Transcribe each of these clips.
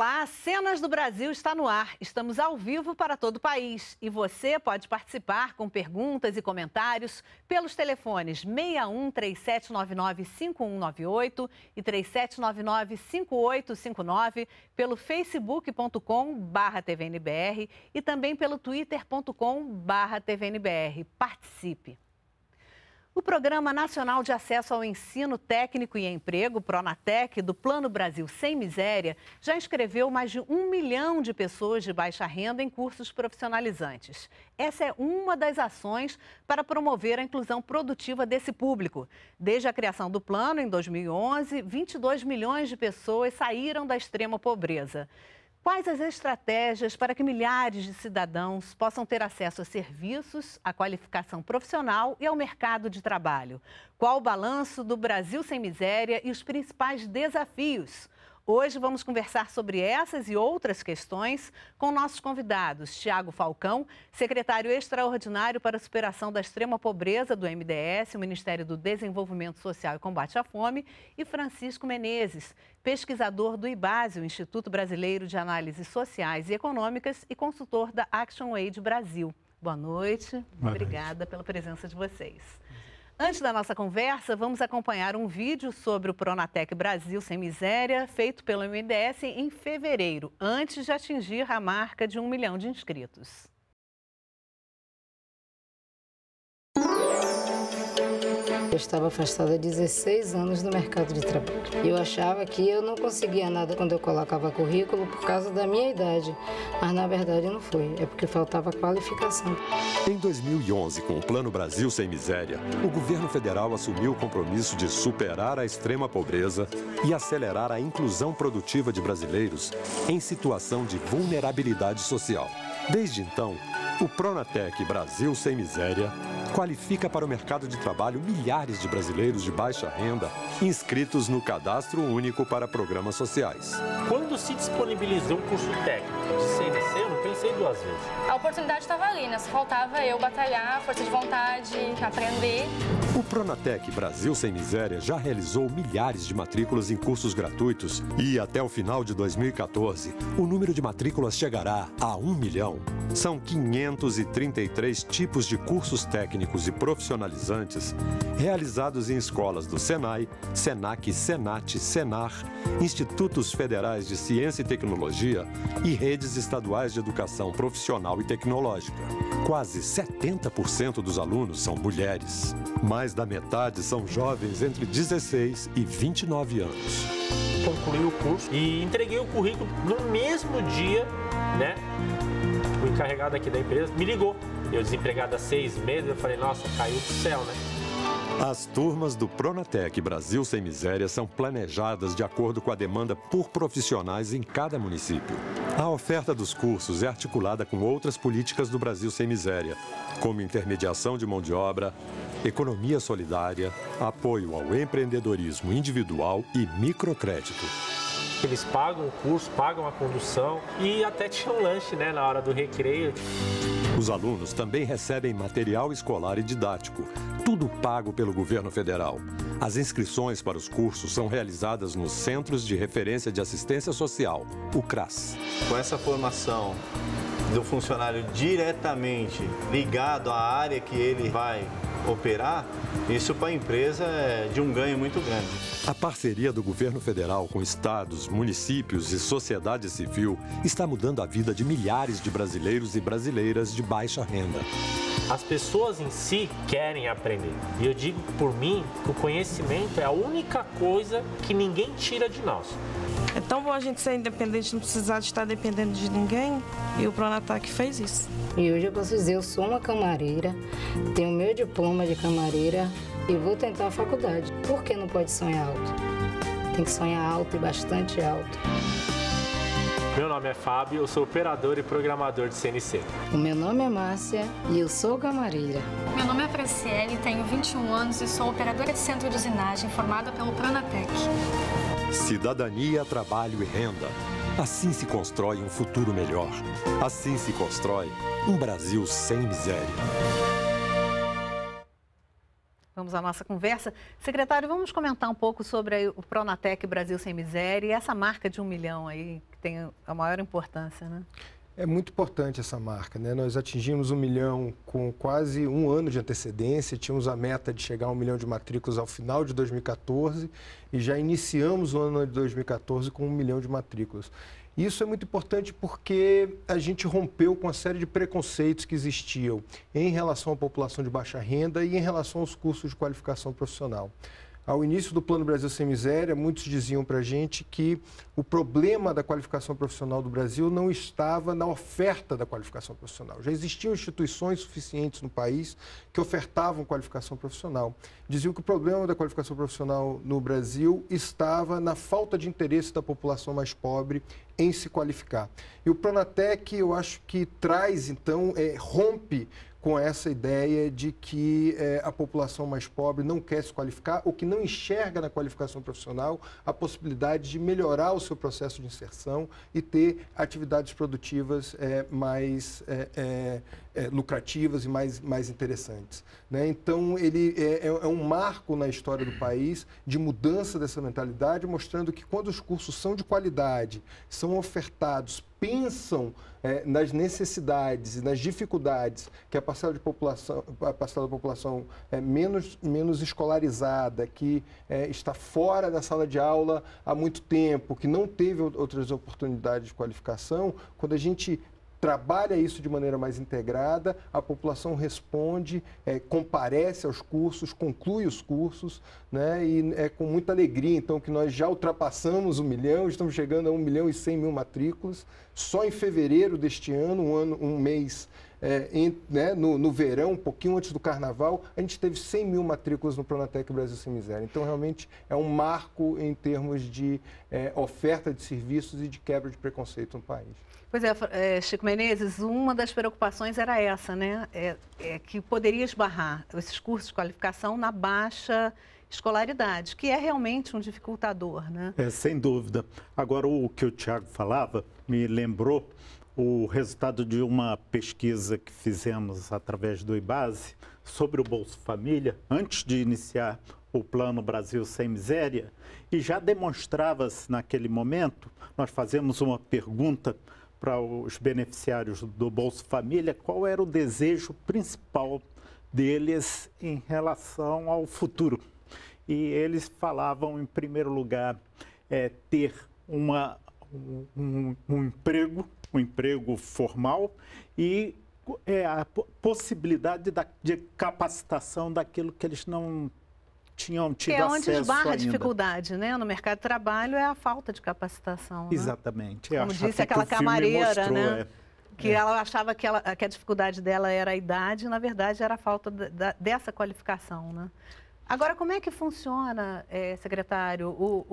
Olá, Cenas do Brasil está no ar. Estamos ao vivo para todo o país e você pode participar com perguntas e comentários pelos telefones 61 3799 5198 e 3799 5859, pelo facebook.com barra tvnbr e também pelo twitter.com barra tvnbr. Participe! O Programa Nacional de Acesso ao Ensino Técnico e Emprego, Pronatec, do Plano Brasil Sem Miséria, já inscreveu mais de um milhão de pessoas de baixa renda em cursos profissionalizantes. Essa é uma das ações para promover a inclusão produtiva desse público. Desde a criação do plano, em 2011, 22 milhões de pessoas saíram da extrema pobreza. Quais as estratégias para que milhares de cidadãos possam ter acesso a serviços, à qualificação profissional e ao mercado de trabalho? Qual o balanço do Brasil sem miséria e os principais desafios? Hoje vamos conversar sobre essas e outras questões com nossos convidados: Tiago Falcão, secretário extraordinário para a superação da extrema pobreza do MDS, o Ministério do Desenvolvimento Social e Combate à Fome, e Francisco Menezes, pesquisador do IBASE, o Instituto Brasileiro de Análises Sociais e Econômicas, e consultor da Action Aid Brasil. Boa noite, Boa obrigada pela presença de vocês. Antes da nossa conversa, vamos acompanhar um vídeo sobre o Pronatec Brasil Sem Miséria, feito pelo MDS em fevereiro, antes de atingir a marca de um milhão de inscritos. estava afastada há 16 anos do mercado de trabalho. Eu achava que eu não conseguia nada quando eu colocava currículo por causa da minha idade, mas na verdade não foi, é porque faltava qualificação. Em 2011, com o Plano Brasil Sem Miséria, o governo federal assumiu o compromisso de superar a extrema pobreza e acelerar a inclusão produtiva de brasileiros em situação de vulnerabilidade social. Desde então, o Pronatec Brasil Sem Miséria qualifica para o mercado de trabalho milhares de brasileiros de baixa renda inscritos no Cadastro Único para Programas Sociais. Quando se disponibilizou o curso técnico de CNC, eu não pensei duas vezes. A oportunidade estava ali, né? Só faltava eu batalhar, força de vontade, aprender. O Pronatec Brasil Sem Miséria já realizou milhares de matrículas em cursos gratuitos e, até o final de 2014, o número de matrículas chegará a um milhão. São 533 tipos de cursos técnicos e profissionalizantes realizados em escolas do Senai, Senac, Senat, Senar, institutos federais de ciência e tecnologia e redes estaduais de educação profissional e tecnológica. Quase 70% dos alunos são mulheres. Mais da metade são jovens entre 16 e 29 anos. Concluí o curso e entreguei o currículo no mesmo dia, né? encarregado aqui da empresa, me ligou. Eu desempregado há seis meses, eu falei, nossa, caiu do céu, né? As turmas do Pronatec Brasil Sem Miséria são planejadas de acordo com a demanda por profissionais em cada município. A oferta dos cursos é articulada com outras políticas do Brasil Sem Miséria, como intermediação de mão de obra, economia solidária, apoio ao empreendedorismo individual e microcrédito. Eles pagam o curso, pagam a condução e até tinham um lanche né, na hora do recreio. Os alunos também recebem material escolar e didático, tudo pago pelo governo federal. As inscrições para os cursos são realizadas nos Centros de Referência de Assistência Social, o CRAS. Com essa formação do funcionário diretamente ligado à área que ele vai operar, isso para a empresa é de um ganho muito grande. A parceria do governo federal com estados, municípios e sociedade civil está mudando a vida de milhares de brasileiros e brasileiras de baixa renda. As pessoas em si querem aprender. E eu digo por mim que o conhecimento é a única coisa que ninguém tira de nós. É tão bom a gente ser independente, não precisar de estar dependendo de ninguém. E o Pronatac fez isso. E hoje eu posso dizer, eu sou uma camareira, tenho meu diploma de camareira, e vou tentar a faculdade. Por que não pode sonhar alto? Tem que sonhar alto e bastante alto. Meu nome é Fábio, eu sou operador e programador de CNC. O meu nome é Márcia e eu sou camarilha. Meu nome é Franciele, tenho 21 anos e sou operadora de centro de usinagem formada pelo Pranatec. Cidadania, trabalho e renda. Assim se constrói um futuro melhor. Assim se constrói um Brasil sem miséria começamos a nossa conversa. Secretário, vamos comentar um pouco sobre o Pronatec Brasil Sem Miséria e essa marca de um milhão aí, que tem a maior importância, né? É muito importante essa marca, né? Nós atingimos um milhão com quase um ano de antecedência, tínhamos a meta de chegar a um milhão de matrículas ao final de 2014 e já iniciamos o ano de 2014 com um milhão de matrículas. Isso é muito importante porque a gente rompeu com uma série de preconceitos que existiam em relação à população de baixa renda e em relação aos cursos de qualificação profissional. Ao início do Plano Brasil Sem Miséria, muitos diziam para a gente que o problema da qualificação profissional do Brasil não estava na oferta da qualificação profissional. Já existiam instituições suficientes no país que ofertavam qualificação profissional. Diziam que o problema da qualificação profissional no Brasil estava na falta de interesse da população mais pobre em se qualificar. E o Pronatec, eu acho que traz, então, é, rompe com essa ideia de que é, a população mais pobre não quer se qualificar ou que não enxerga na qualificação profissional a possibilidade de melhorar o seu processo de inserção e ter atividades produtivas é, mais é, é é, lucrativas e mais, mais interessantes. Né? Então, ele é, é, é, um marco na história do país de mudança dessa mentalidade, mostrando que quando os cursos são de qualidade, são ofertados, pensam é, nas necessidades e nas dificuldades que a parcela, de população, a parcela da população é menos, menos escolarizada, que é, está fora da sala de aula há muito tempo, que não teve outras oportunidades de qualificação, quando a gente trabalha isso de maneira mais integrada, a população responde, é, comparece aos cursos, conclui os cursos, né? e é com muita alegria, então, que nós já ultrapassamos um milhão, estamos chegando a um milhão e cem mil matrículas, só em fevereiro deste ano, um, ano, um mês é, em, né, no, no, verão, um pouquinho antes do carnaval, a gente teve 100 mil matrículas no Pronatec Brasil Sem Miséria. Então, realmente, é um marco em termos de é, oferta de serviços e de quebra de preconceito no país. Pois é, é, Chico Menezes, uma das preocupações era essa, né? É, é que poderia esbarrar esses cursos de qualificação na baixa escolaridade, que é realmente um dificultador, né? É, sem dúvida. Agora, o que o Tiago falava me lembrou o resultado de uma pesquisa que fizemos através do IBASE sobre o Bolsa Família, antes de iniciar o Plano Brasil Sem Miséria, e já demonstrava-se naquele momento, nós fazemos uma pergunta para os beneficiários do Bolsa Família, qual era o desejo principal deles em relação ao futuro. E eles falavam, em primeiro lugar, é, ter uma, um, um, emprego, um emprego formal e é, a possibilidade da, de capacitação daquilo que eles não tinham tido que é onde esbarra a dificuldade, né? No mercado de trabalho é a falta de capacitação. Né? Exatamente. Né? Como disse aquela camareira, mostrou, né? É que é. ela achava que, ela, que, a dificuldade dela era a idade, e, na verdade era a falta da, dessa qualificação, né? Agora, como é que funciona, eh, secretário, o,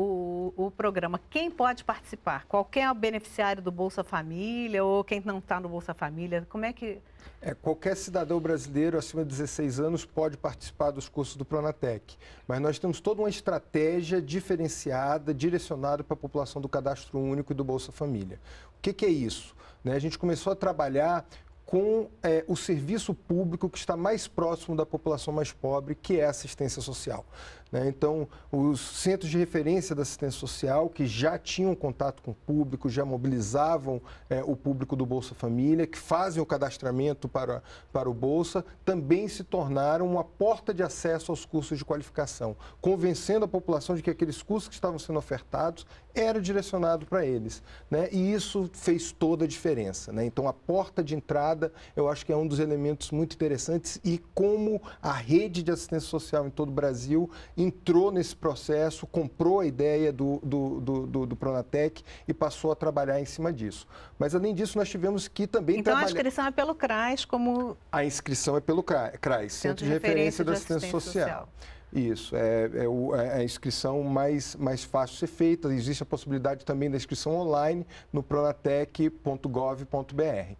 o, o, programa? Quem pode participar? Qualquer beneficiário do Bolsa Família ou quem não está no Bolsa Família? Como é que. É, qualquer cidadão brasileiro acima de 16 anos pode participar dos cursos do Pronatec. Mas nós temos toda uma estratégia diferenciada, direcionada para a população do Cadastro Único e do Bolsa Família. O que, que é isso? Né? A gente começou a trabalhar com é, o serviço público que está mais próximo da população mais pobre, que é a assistência social. Né? Então, os centros de referência da assistência social, que já tinham contato com o público, já mobilizavam é, o público do Bolsa Família, que fazem o cadastramento para, para o Bolsa, também se tornaram uma porta de acesso aos cursos de qualificação, convencendo a população de que aqueles cursos que estavam sendo ofertados era direcionado para eles. Né? E isso fez toda a diferença. Né? Então, a porta de entrada, eu acho que é um dos elementos muito interessantes e como a rede de assistência social em todo o Brasil entrou nesse processo, comprou a ideia do, do, do, do, do Pronatec e passou a trabalhar em cima disso. Mas, além disso, nós tivemos que também então, trabalhar... Então, a inscrição é pelo CRAS como... A inscrição é pelo CRAS, Centro de Referência da Assistência, Social. Social. Isso, é, é, o, é, é, a inscrição mais, mais fácil de ser feita. Existe a possibilidade também da inscrição online no pronatec.gov.br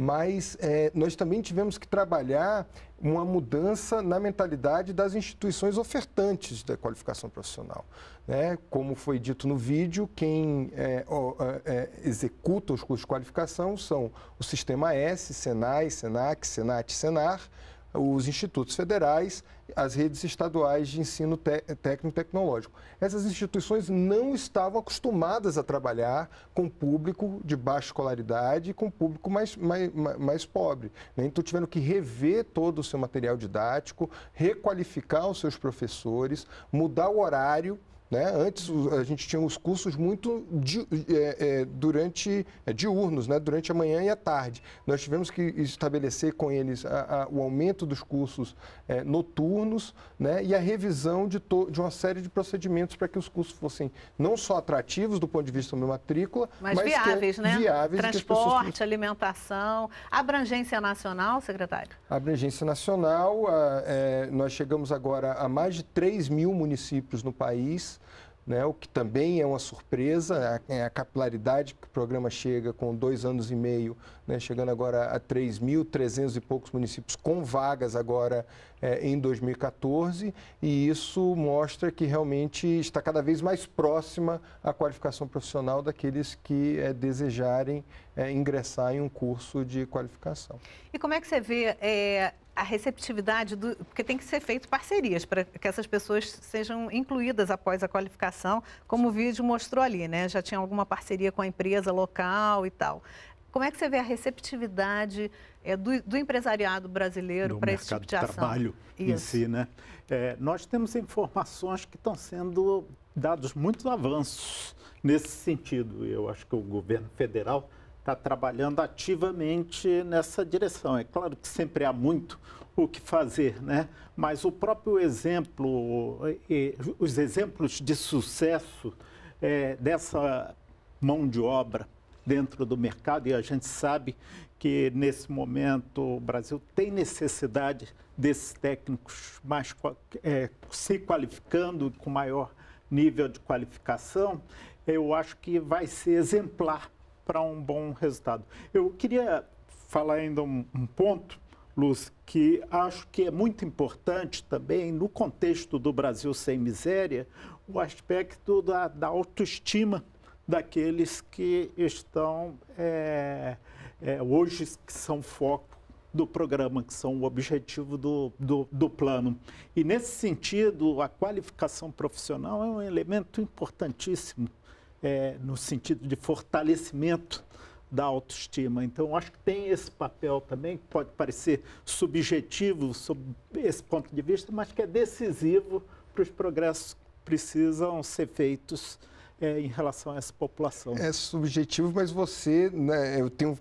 mas é, nós também tivemos que trabalhar uma mudança na mentalidade das instituições ofertantes da qualificação profissional. Né? Como foi dito no vídeo, quem é, ó, é, é executa os cursos de qualificação são o Sistema S, Senai, Senac, Senat, Senar, os institutos federais, as redes estaduais de ensino técnico-tecnológico. Essas instituições não estavam acostumadas a trabalhar com público de baixa escolaridade e com público mais, mais, mais pobre. Né? Então, tiveram que rever todo o seu material didático, requalificar os seus professores, mudar o horário né? Antes a gente tinha os cursos muito di, é, é, durante é, diurnos, né? durante a manhã e a tarde. Nós tivemos que estabelecer com eles a, a, o aumento dos cursos é, noturnos né? e a revisão de, to, de uma série de procedimentos para que os cursos fossem não só atrativos do ponto de vista da matrícula, mas, mas é viáveis, que, né? Viáveis Transporte, pessoas... alimentação, abrangência nacional, secretário? Abrangência nacional, a, é, nós chegamos agora a mais de 3 mil municípios no país. Né, o que também é uma surpresa, é a, é a capilaridade que o programa chega com dois anos e meio, né, chegando agora a 3.300 e poucos municípios com vagas agora é, em 2014, e isso mostra que realmente está cada vez mais próxima a qualificação profissional daqueles que é, desejarem é, ingressar em um curso de qualificação. E como é que você vê é, a receptividade do. Porque tem que ser feito parcerias para que essas pessoas sejam incluídas após a qualificação, como o vídeo mostrou ali, né? Já tinha alguma parceria com a empresa local e tal. Como é que você vê a receptividade é, do, do, empresariado brasileiro para esse tipo de ação? trabalho Isso. em si, né? É, nós temos informações que estão sendo dados muitos avanços nesse sentido. Eu acho que o governo federal está trabalhando ativamente nessa direção. É claro que sempre há muito o que fazer, né? Mas o próprio exemplo, os exemplos de sucesso é, dessa mão de obra dentro do mercado, e a gente sabe que nesse momento o Brasil tem necessidade desses técnicos mais é, se qualificando com maior nível de qualificação, eu acho que vai ser exemplar para um bom resultado. Eu queria falar ainda um, um ponto Luz, que acho que é muito importante também, no contexto do Brasil sem miséria, o aspecto da, da autoestima daqueles que estão é, é, hoje, que são foco do programa, que são o objetivo do, do, do plano. E, nesse sentido, a qualificação profissional é um elemento importantíssimo é, no sentido de fortalecimento da autoestima. Então, acho que tem esse papel também, que pode parecer subjetivo sob esse ponto de vista, mas que é decisivo para os progressos que precisam ser feitos é, em relação a essa população. É subjetivo, mas você, né, eu tenho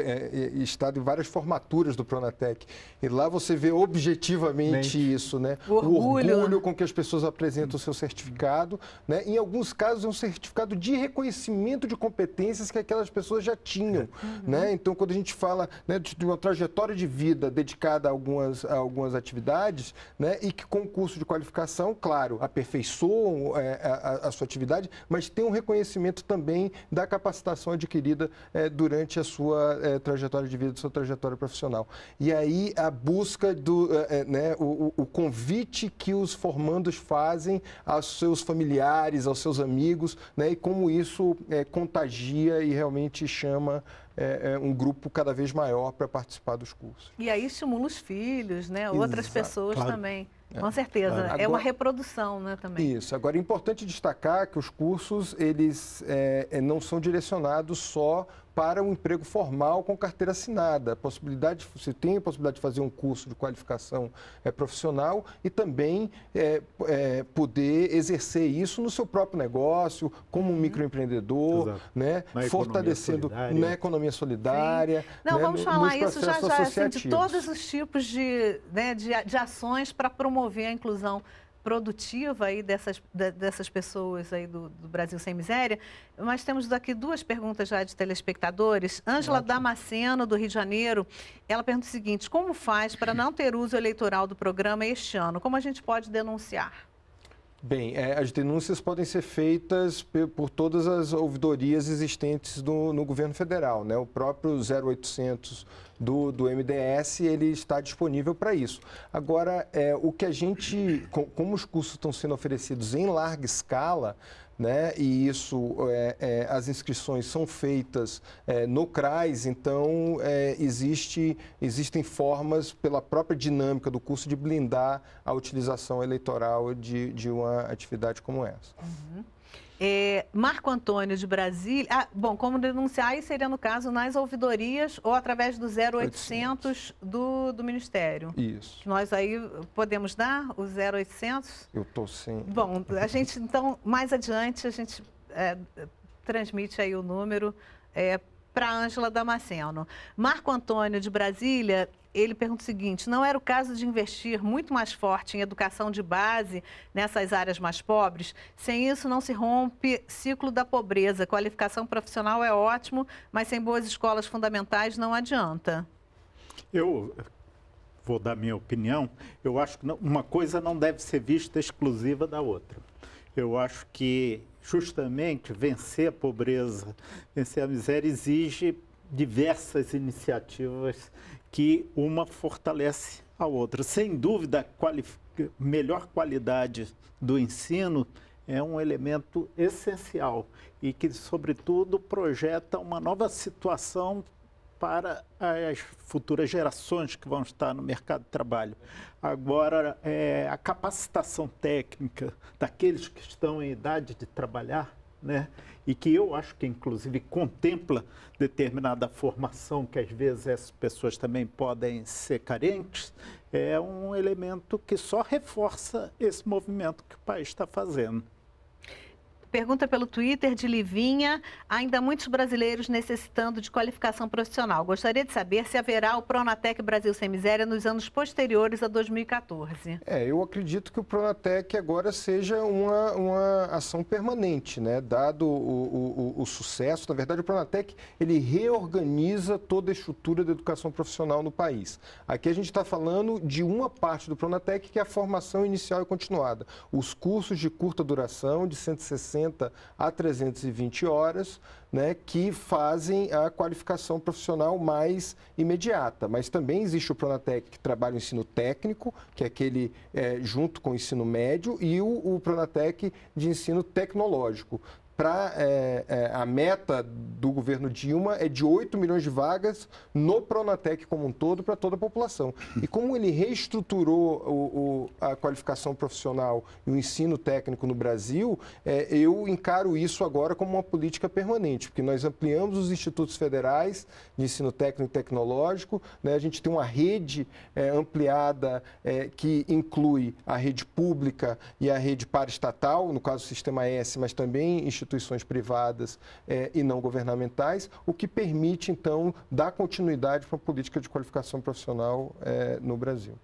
é, está de várias formaturas do Pronatec. E lá você vê objetivamente Mente. isso, né? O orgulho. o orgulho. com que as pessoas apresentam o seu certificado, né? Em alguns casos é um certificado de reconhecimento de competências que aquelas pessoas já tinham, uhum. né? Então, quando a gente fala né, de uma trajetória de vida dedicada a algumas, a algumas atividades, né? E que com o curso de qualificação, claro, aperfeiçoam é, a, a, sua atividade, mas tem um reconhecimento também da capacitação adquirida é, durante a sua é, trajetória de vida, sua trajetória profissional. E aí a busca do, é, é né, o, o, convite que os formandos fazem aos seus familiares, aos seus amigos, né, e como isso é, contagia e realmente chama é, é um grupo cada vez maior para participar dos cursos. E aí estimula os filhos, né, outras Exato, pessoas claro. também. É. Com certeza. é uma reprodução, né, também. Isso. Agora, é importante destacar que os cursos, eles é, não são direcionados só para o um emprego formal com carteira assinada. A possibilidade, você tem a possibilidade de fazer um curso de qualificação é, profissional e também é, é, poder exercer isso no seu próprio negócio, como um uhum. microempreendedor, né? Na fortalecendo economia na economia solidária. Sim. Não, né? vamos falar isso já já, assim, de todos os tipos de, né, de, de ações para promover a inclusão produtiva aí dessas, dessas pessoas aí do, do, Brasil Sem Miséria, mas temos aqui duas perguntas já de telespectadores. Ângela Damasceno, do Rio de Janeiro, ela pergunta o seguinte, como faz para não ter uso eleitoral do programa este ano? Como a gente pode denunciar? Bem, é, as denúncias podem ser feitas por todas as ouvidorias existentes do, no governo federal. Né? O próprio 0800 do, do MDS ele está disponível para isso. Agora, é, o que a gente, como os cursos estão sendo oferecidos em larga escala, né? E isso, é, é, as inscrições são feitas é, no CRAS, então é, existe, existem formas, pela própria dinâmica do curso, de blindar a utilização eleitoral de, de uma atividade como essa. Uhum. É, Marco Antônio de Brasília. Ah, bom, como denunciar, aí seria no caso nas ouvidorias ou através do 0800 do, do Ministério. Isso. Nós aí podemos dar o 0800? Eu estou sim. Bom, a gente, então, mais adiante, a gente é, transmite aí o número é, para Ângela Damasceno. Marco Antônio de Brasília ele pergunta o seguinte: não era o caso de investir muito mais forte em educação de base nessas áreas mais pobres? Sem isso, não se rompe ciclo da pobreza. Qualificação profissional é ótimo, mas sem boas escolas fundamentais não adianta. Eu vou dar minha opinião. Eu acho que uma coisa não deve ser vista exclusiva da outra. Eu acho que justamente vencer a pobreza, vencer a miséria exige diversas iniciativas que uma fortalece a outra. Sem dúvida, a quali melhor qualidade do ensino é um elemento essencial e que, sobretudo, projeta uma nova situação para as futuras gerações que vão estar no mercado de trabalho. Agora, é, a capacitação técnica daqueles que estão em idade de trabalhar, né, e que eu acho que inclusive contempla determinada formação que às vezes essas pessoas também podem ser carentes, é um elemento que só reforça esse movimento que o país está fazendo. Pergunta pelo Twitter de Livinha. Ainda muitos brasileiros necessitando de qualificação profissional. Gostaria de saber se haverá o Pronatec Brasil Sem Miséria nos anos posteriores a 2014. É, eu acredito que o Pronatec agora seja uma, uma ação permanente, né? Dado o, o, o sucesso, na verdade, o Pronatec ele reorganiza toda a estrutura da educação profissional no país. Aqui a gente está falando de uma parte do Pronatec que é a formação inicial e continuada, os cursos de curta duração de 160 140 a 320 horas, né, que fazem a qualificação profissional mais imediata. Mas também existe o Pronatec que trabalha o ensino técnico, que é aquele é, junto com o ensino médio, e o, o Pronatec de ensino tecnológico para é, é, a meta do governo Dilma é de 8 milhões de vagas no Pronatec como um todo para toda a população. E como ele reestruturou o, o, a qualificação profissional e o ensino técnico no Brasil, é, eu encaro isso agora como uma política permanente, porque nós ampliamos os institutos federais de ensino técnico e tecnológico, né, a gente tem uma rede é, ampliada é, que inclui a rede pública e a rede paraestatal, no caso o Sistema S, mas também institutos instituições privadas é, e não governamentais, o que permite, então, dar continuidade para a política de qualificação profissional é, no Brasil.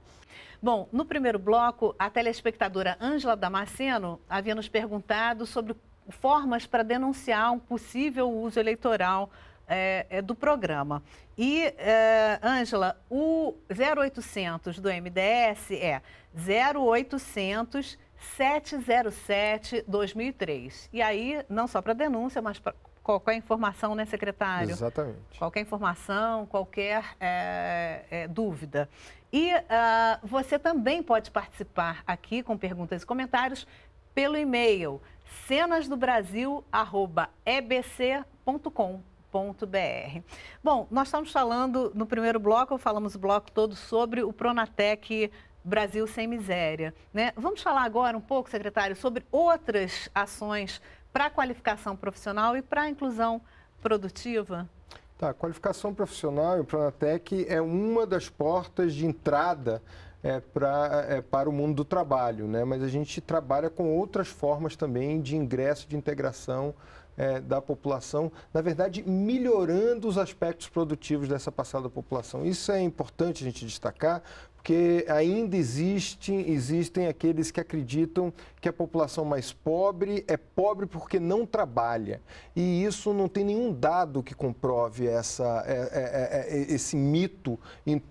Bom, no primeiro bloco, a telespectadora Ângela Damasceno havia nos perguntado sobre formas para denunciar um possível uso eleitoral é, é, do programa. E, é, Ângela, é, o 0800 do MDS é 0800 707-2003. E aí, não só para denúncia, mas para qualquer informação, né, secretário? Exatamente. Qualquer informação, qualquer é, é, dúvida. E uh, você também pode participar aqui com perguntas e comentários pelo e-mail cenasdobrasil.ebc.com. Bom, nós estamos falando no primeiro bloco, falamos o bloco todo sobre o Pronatec Brasil Sem Miséria. Né? Vamos falar agora um pouco, secretário, sobre outras ações para a qualificação profissional e para a inclusão produtiva? Tá, a qualificação profissional e o Pronatec é uma das portas de entrada é, pra, é, para o mundo do trabalho, né? mas a gente trabalha com outras formas também de ingresso, de integração é, da população, na verdade, melhorando os aspectos produtivos dessa parcela da população. Isso é importante a gente destacar, porque ainda existe, existem aqueles que acreditam que a população mais pobre é pobre porque não trabalha. E isso não tem nenhum dado que comprove essa, é, é, é, é esse mito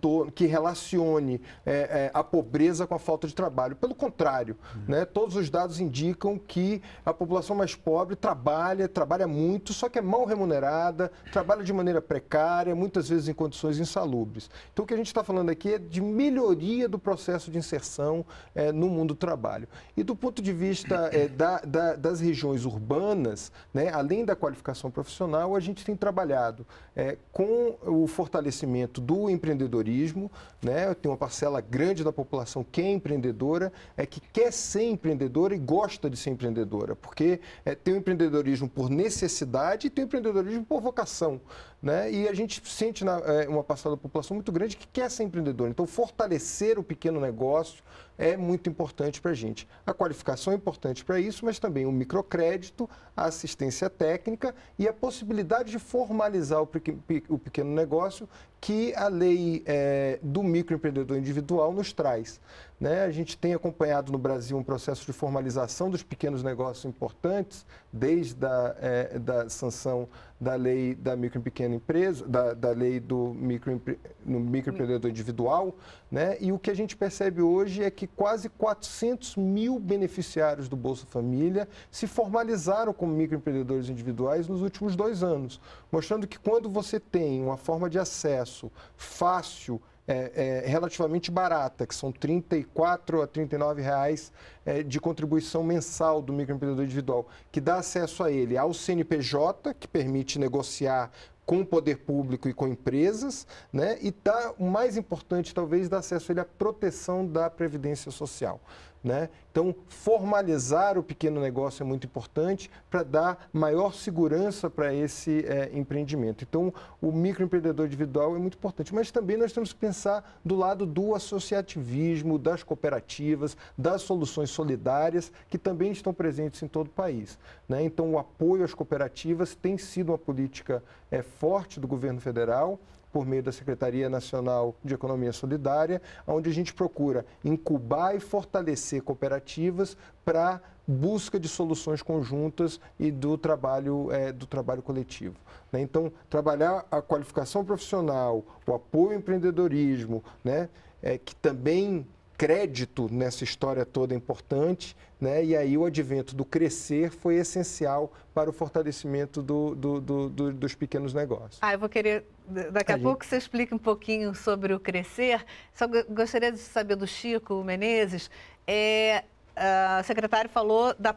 torno, que relacione é, é, a pobreza com a falta de trabalho. Pelo contrário, uhum. né, todos os dados indicam que a população mais pobre trabalha, trabalha muito, só que é mal remunerada, trabalha de maneira precária, muitas vezes em condições insalubres. Então o que a gente está falando aqui é de milhões melhoria do processo de inserção é, no mundo do trabalho. E do ponto de vista é, da, da, das regiões urbanas, né, além da qualificação profissional, a gente tem trabalhado é, com o fortalecimento do empreendedorismo. Né, tem uma parcela grande da população que é empreendedora, é que quer ser empreendedora e gosta de ser empreendedora, porque tem o empreendedorismo por necessidade e tem o empreendedorismo por vocação. Né, e a gente sente na, uma parcela da população muito grande que quer ser empreendedora. Então, fortalecer fortalecer o pequeno negócio, é muito importante para a gente. A qualificação é importante para isso, mas também o microcrédito, a assistência técnica e a possibilidade de formalizar o pequeno negócio que a lei é, do microempreendedor individual nos traz. Né? A gente tem acompanhado no Brasil um processo de formalização dos pequenos negócios importantes, desde a é, da sanção da lei da micro e pequena empresa, da, da lei do micro, no microempreendedor individual. Né? E o que a gente percebe hoje é que quase 400 mil beneficiários do Bolsa Família se formalizaram como microempreendedores individuais nos últimos dois anos, mostrando que quando você tem uma forma de acesso fácil, é, é, relativamente barata, que são 34 a 39 reais é, de contribuição mensal do microempreendedor individual, que dá acesso a ele ao CNPJ, que permite negociar com o poder público e com empresas, né? E tá o mais importante talvez dar acesso ele à é proteção da previdência social. Né? Então, formalizar o pequeno negócio é muito importante para dar maior segurança para esse é, empreendimento. Então, o microempreendedor individual é muito importante, mas também nós temos que pensar do lado do associativismo, das cooperativas, das soluções solidárias, que também estão presentes em todo o país. Né? Então, o apoio às cooperativas tem sido uma política é, forte do governo federal por meio da Secretaria Nacional de Economia Solidária, onde a gente procura incubar e fortalecer cooperativas para busca de soluções conjuntas e do trabalho, é, do trabalho coletivo. Né? Então, trabalhar a qualificação profissional, o apoio ao empreendedorismo, né? É, que também crédito nessa história toda é importante, né? e aí o advento do crescer foi essencial para o fortalecimento do, do, do, dos pequenos negócios. Ah, eu vou querer Daqui a, a pouco gente... você explica um pouquinho sobre o crescer. Só gostaria de saber do Chico Menezes. É, a, o secretário falou da,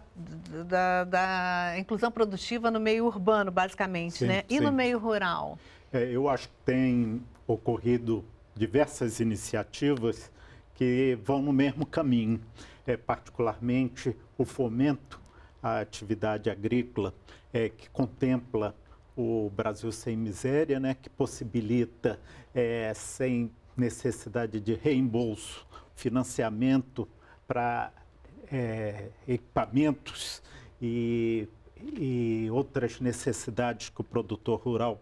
da, da, inclusão produtiva no meio urbano, basicamente, sim, né? E no meio rural? É, eu acho que tem ocorrido diversas iniciativas que vão no mesmo caminho, é, particularmente o fomento à atividade agrícola, é, que contempla o Brasil Sem Miséria, né, que possibilita, é, sem necessidade de reembolso, financiamento para é, equipamentos e, e outras necessidades que o produtor rural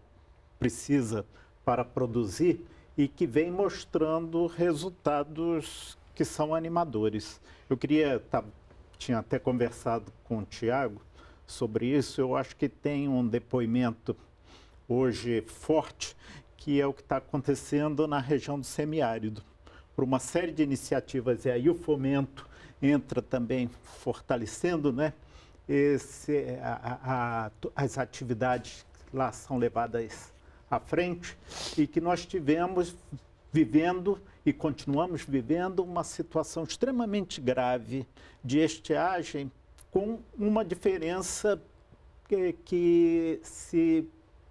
precisa para produzir e que vem mostrando resultados que são animadores. Eu queria, tá, tinha até conversado com o Tiago, sobre isso. Eu acho que tem um depoimento hoje forte, que é o que está acontecendo na região do semiárido. Por uma série de iniciativas, e aí o fomento entra também fortalecendo, né? Esse, a, a, as atividades lá são levadas à frente e que nós tivemos vivendo e continuamos vivendo uma situação extremamente grave de estiagem com uma diferença que, que se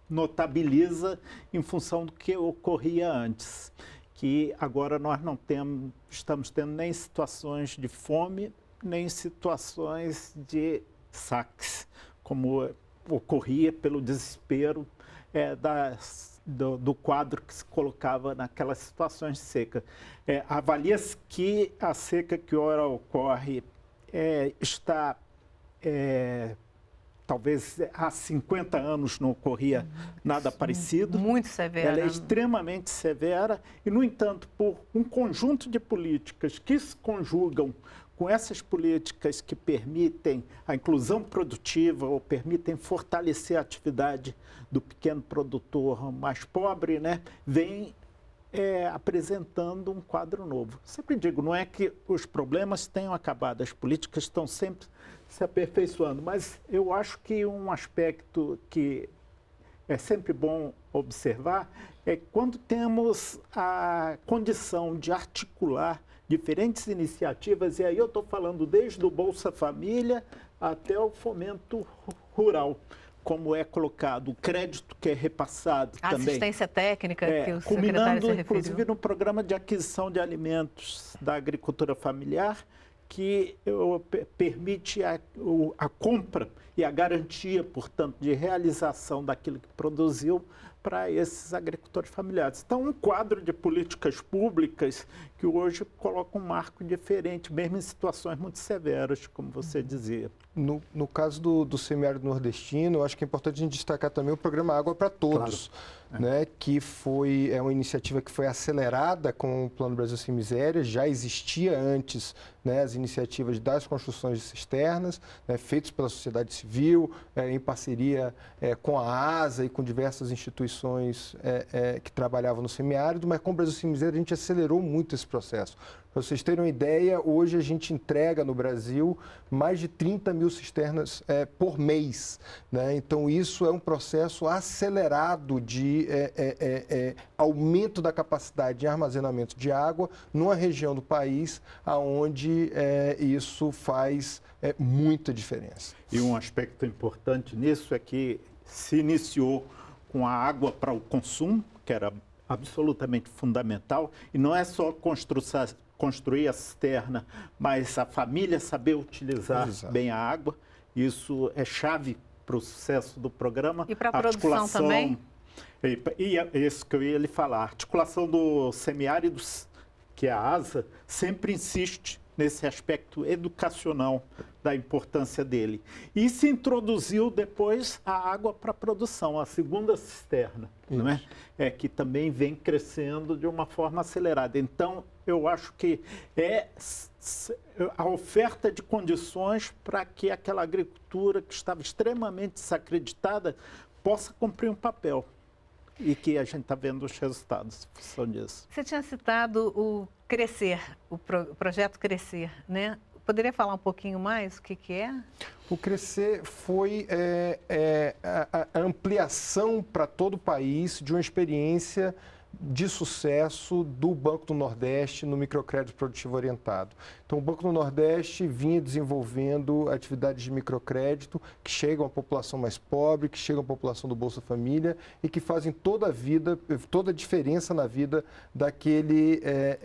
notabiliza em função do que ocorria antes, que agora nós não temos, estamos tendo nem situações de fome, nem situações de saques, como ocorria pelo desespero é, das, do, do, quadro que se colocava naquelas situações de seca. É, Avalia-se que a seca que ora ocorre é, está é, talvez há 50 anos não ocorria nada parecido. Muito severa. Ela é né? extremamente severa e, no entanto, por um conjunto de políticas que se conjugam com essas políticas que permitem a inclusão produtiva ou permitem fortalecer a atividade do pequeno produtor mais pobre, né, vem é, apresentando um quadro novo. Sempre digo, não é que os problemas tenham acabado, as políticas estão sempre se aperfeiçoando. Mas eu acho que um aspecto que é sempre bom observar é quando temos a condição de articular diferentes iniciativas, e aí eu estou falando desde o Bolsa Família até o fomento rural como é colocado, o crédito que é repassado a também. Assistência técnica é, que o secretário se inclusive no programa de aquisição de alimentos da agricultura familiar que permite a, a compra e a garantia, portanto, de realização daquilo que produziu para esses agricultores familiares. Então, um quadro de políticas públicas que hoje coloca um marco diferente, mesmo em situações muito severas, como você uhum. dizia. No, no caso do, do semiárido nordestino, acho que é importante a gente destacar também o programa Água para Todos. Claro é. né, que foi é uma iniciativa que foi acelerada com o Plano Brasil Sem Miséria, já existia antes né, as iniciativas das construções de cisternas, né, feitas pela sociedade civil, é, em parceria é, com a ASA e com diversas instituições é, é que trabalhavam no semiárido, mas com o Brasil Sem Miséria a gente acelerou muito esse processo. Para vocês terem uma ideia, hoje a gente entrega no Brasil mais de 30 mil cisternas é, por mês. Né? Então, isso é um processo acelerado de é, é, é, é aumento da capacidade de armazenamento de água numa região do país onde é, isso faz muita diferença. E um aspecto importante nisso é que se iniciou com a água para o consumo, que era absolutamente fundamental, e não é só construção construir a cisterna, mas a família saber utilizar Exato. bem a água, isso é chave para o sucesso do programa. E para a produção também? E, e é isso que eu ia lhe falar, a articulação do semiárido, que é a ASA, sempre insiste nesse aspecto educacional da importância dele. E se introduziu depois a água para produção, a segunda cisterna, não é? é? que também vem crescendo de uma forma acelerada. Então, eu acho que é a oferta de condições para que aquela agricultura que estava extremamente desacreditada possa cumprir um papel e que a gente está vendo os resultados em função disso. Você tinha citado o Crescer, o, pro, o projeto Crescer, né? Poderia falar um pouquinho mais o que, que é? O Crescer foi é, é, a, a ampliação para todo o país de uma experiência de sucesso do Banco do Nordeste no microcrédito produtivo orientado. Então, o Banco do Nordeste vinha desenvolvendo atividades de microcrédito que chegam à população mais pobre, que chegam à população do Bolsa Família e que fazem toda a vida, toda a diferença na vida daquele é,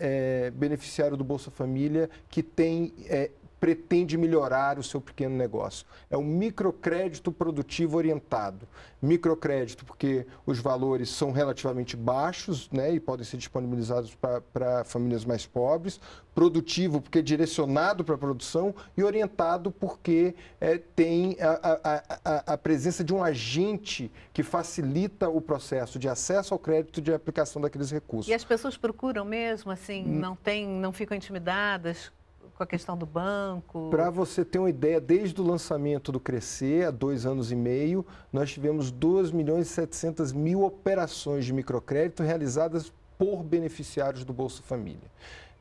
é, beneficiário do Bolsa Família que tem é, pretende melhorar o seu pequeno negócio. É um microcrédito produtivo orientado. Microcrédito porque os valores são relativamente baixos né, e podem ser disponibilizados para famílias mais pobres. Produtivo porque é direcionado para a produção e orientado porque é, tem a, a, a, a presença de um agente que facilita o processo de acesso ao crédito e de aplicação daqueles recursos. E as pessoas procuram mesmo, assim, não, tem, não ficam intimidadas com a questão do banco? Para você ter uma ideia, desde o lançamento do Crescer, há dois anos e meio, nós tivemos 2 milhões e 700 mil operações de microcrédito realizadas por beneficiários do Bolsa Família.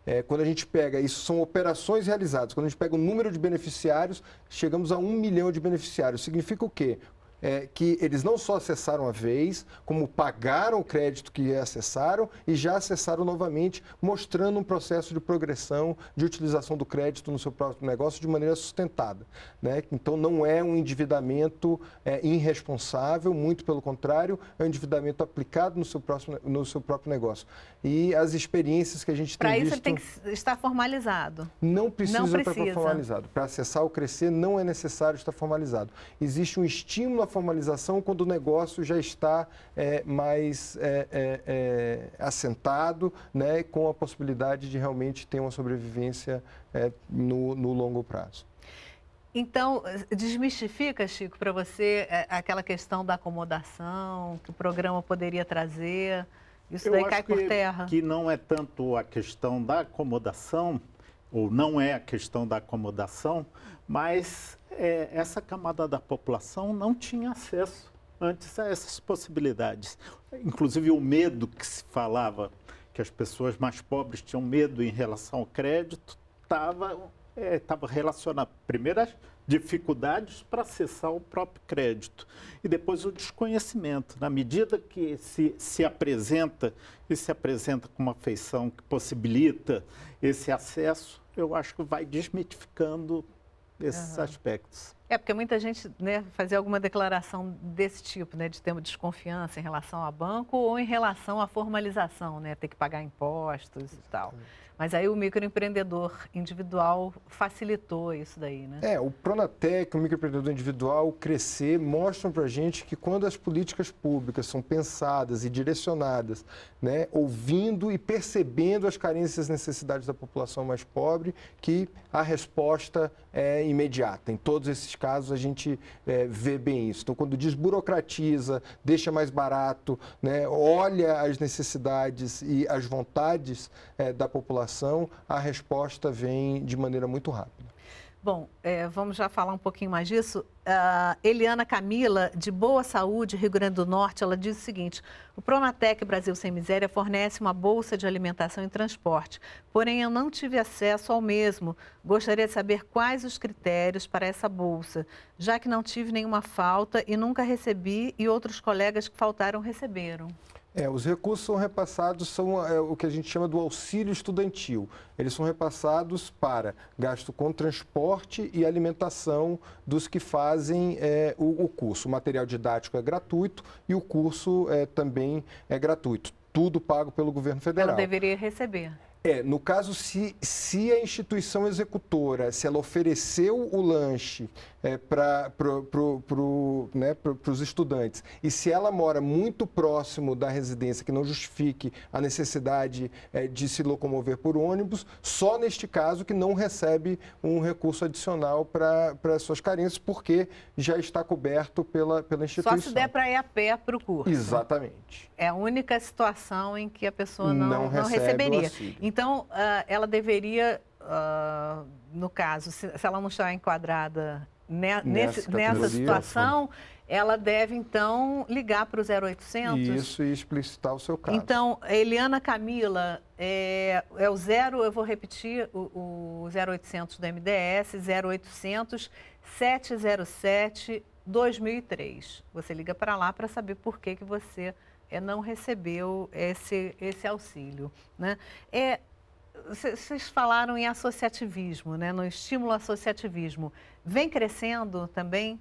É, quando a gente pega, isso são operações realizadas, quando a gente pega o número de beneficiários, chegamos a um milhão de beneficiários. Significa o quê? é, que eles não só acessaram a vez, como pagaram o crédito que acessaram e já acessaram novamente, mostrando um processo de progressão de utilização do crédito no seu próprio negócio de maneira sustentada. Né? Então, não é um endividamento é, irresponsável, muito pelo contrário, é um endividamento aplicado no seu, próximo, no seu próprio negócio. E as experiências que a gente tem Para isso, tem que estar formalizado. Não precisa, não precisa. estar formalizado. Para acessar ou crescer, não é necessário estar formalizado. Existe um estímulo formalização quando o negócio já está é, mais é, é, é assentado, né, com a possibilidade de realmente ter uma sobrevivência é, no, no longo prazo. Então, desmistifica, Chico, para você aquela questão da acomodação que o programa poderia trazer. Isso Eu daí cai por que, terra. Que não é tanto a questão da acomodação, ou não é a questão da acomodação, mas é, essa camada da população não tinha acesso antes a essas possibilidades. Inclusive o medo que se falava, que as pessoas mais pobres tinham medo em relação ao crédito, estava é, tava relacionado primeiro às dificuldades para acessar o próprio crédito e depois o desconhecimento. Na medida que se, se apresenta e se apresenta com uma feição que possibilita esse acesso, eu acho que vai desmitificando esses uhum. aspectos. É, porque muita gente né, fazia alguma declaração desse tipo, né, de ter desconfiança em relação a banco ou em relação à formalização, né, ter que pagar impostos e tal. Mas aí o microempreendedor individual facilitou isso daí, né? É, o Pronatec, o microempreendedor individual, crescer, mostram para a gente que quando as políticas públicas são pensadas e direcionadas, né, ouvindo e percebendo as carências e as necessidades da população mais pobre, que a resposta é imediata. Em todos esses casos, a gente é, vê bem isso. Então, quando desburocratiza, deixa mais barato, né, olha as necessidades e as vontades é, da população, população, a resposta vem de maneira muito rápida. Bom, é, vamos já falar um pouquinho mais disso. Uh, Eliana Camila, de Boa Saúde, Rio Grande do Norte, ela diz o seguinte: o Pronatec Brasil Sem Miséria fornece uma bolsa de alimentação e transporte, porém eu não tive acesso ao mesmo. Gostaria de saber quais os critérios para essa bolsa, já que não tive nenhuma falta e nunca recebi e outros colegas que faltaram receberam. É, os recursos são repassados, são é, o que a gente chama do auxílio estudantil. Eles são repassados para gasto com transporte e alimentação dos que fazem é, o, o, curso. O material didático é gratuito e o curso é, também é gratuito. Tudo pago pelo governo federal. Ela deveria receber. É, no caso, se, se a instituição executora, se ela ofereceu o lanche é, para pro, pro, pro, né, os estudantes, e se ela mora muito próximo da residência, que não justifique a necessidade é, de se locomover por ônibus, só neste caso que não recebe um recurso adicional para suas carências, porque já está coberto pela, pela instituição. Só se der para ir a pé para o curso. Exatamente. É a única situação em que a pessoa não, não, recebe não receberia. Então, ah, ela deveria, ah, no caso, se ela não está enquadrada nessa, nessa situação, ela deve então ligar para o 0800. Isso e explicitar o seu caso. Então, Eliana Camila, é, é o zero, eu vou repetir, o, o 0800 do MDS, 0800 707 2003. Você liga para lá para saber por que, que você é, não recebeu esse, esse auxílio. Né? É, vocês falaram em associativismo, né? no estímulo associativismo. Vem crescendo também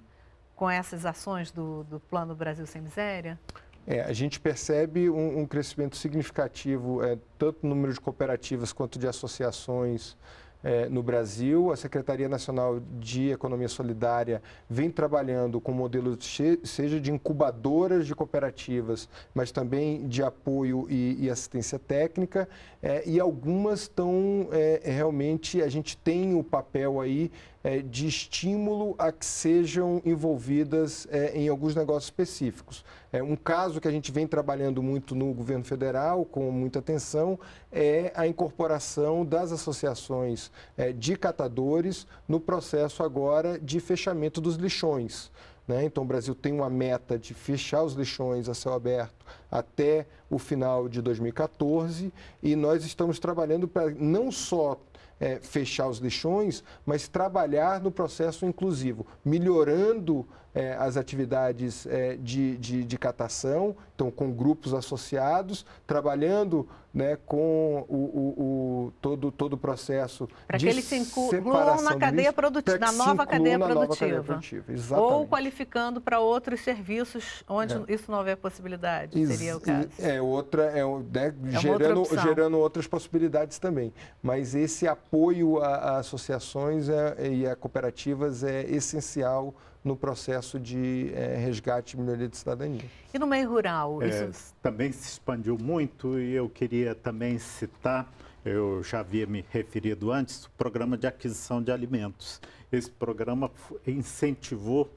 com essas ações do, do Plano Brasil Sem Miséria? É, a gente percebe um, um crescimento significativo, é, tanto no número de cooperativas quanto de associações, é, no Brasil. A Secretaria Nacional de Economia Solidária vem trabalhando com modelos, seja de incubadoras de cooperativas, mas também de apoio e, e assistência técnica, é, e algumas estão é, realmente, a gente tem o papel aí é, de estímulo a que sejam envolvidas é, em alguns negócios específicos. É, um caso que a gente vem trabalhando muito no governo federal, com muita atenção, é a incorporação das associações é, de catadores no processo agora de fechamento dos lixões. Né? Então, o Brasil tem uma meta de fechar os lixões a céu aberto até o final de 2014 e nós estamos trabalhando para não só é, fechar os lixões, mas trabalhar no processo inclusivo, melhorando é, as atividades é, de, de, de, catação, então com grupos associados, trabalhando né, com o, o, o todo, todo o processo Para de que eles se incluam na, cadeia produtiva, na nova cadeia na produtiva. Nova cadeia produtiva exatamente. Ou qualificando para outros serviços onde é. isso não houver possibilidade, Ex seria o caso. É outra, é, né, é gerando, outra gerando outras possibilidades também. Mas esse apoio a, a associações é, e a cooperativas é essencial no processo de é, resgate e melhoria de cidadania. E no meio rural? É, isso... Também se expandiu muito e eu queria também citar, eu já havia me referido antes, o programa de aquisição de alimentos. Esse programa incentivou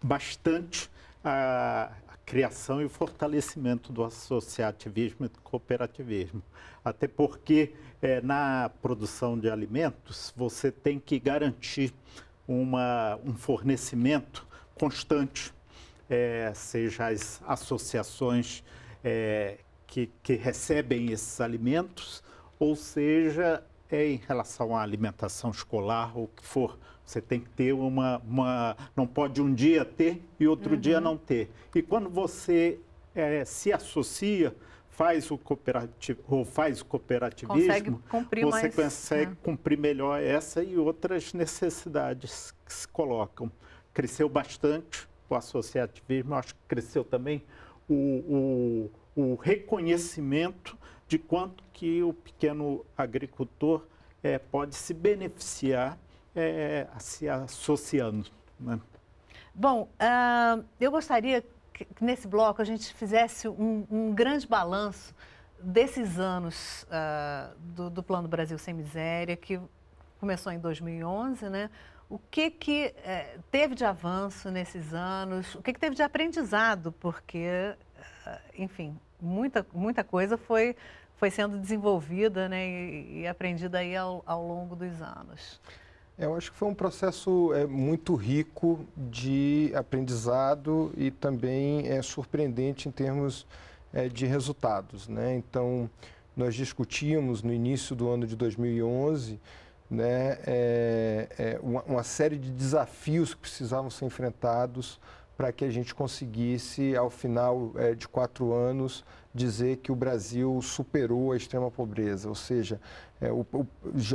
bastante a criação e o fortalecimento do associativismo e do cooperativismo. Até porque é, na produção de alimentos você tem que garantir uma, um fornecimento constante, é, seja as associações é, que, que recebem esses alimentos, ou seja, é em relação à alimentação escolar ou o que for. Você tem que ter uma, uma. Não pode um dia ter e outro uhum. dia não ter. E quando você é, se associa, faz o cooperativo ou faz cooperativismo, consegue cumprir você mais, consegue né? cumprir melhor essa e outras necessidades que se colocam. Cresceu bastante o associativismo, acho que cresceu também o, o, o reconhecimento de quanto que o pequeno agricultor é, pode se beneficiar é, se associando. Né? Bom, uh, eu gostaria que nesse bloco a gente fizesse um, um grande balanço desses anos uh, do, do, Plano Brasil Sem Miséria, que começou em 2011, né? O que, que eh, teve de avanço nesses anos? O que, que teve de aprendizado? Porque, ah, enfim, muita, muita coisa foi, foi sendo desenvolvida né? e, e aprendida aí ao, ao longo dos anos. Eu acho que foi um processo é, muito rico de aprendizado e também é, surpreendente em termos é, de resultados. Né? Então, nós discutimos no início do ano de 2011 né, é, é, uma, uma, série de desafios que precisavam ser enfrentados para que a gente conseguisse, ao final é, de quatro anos, dizer que o Brasil superou a extrema pobreza, ou seja, é, o, o,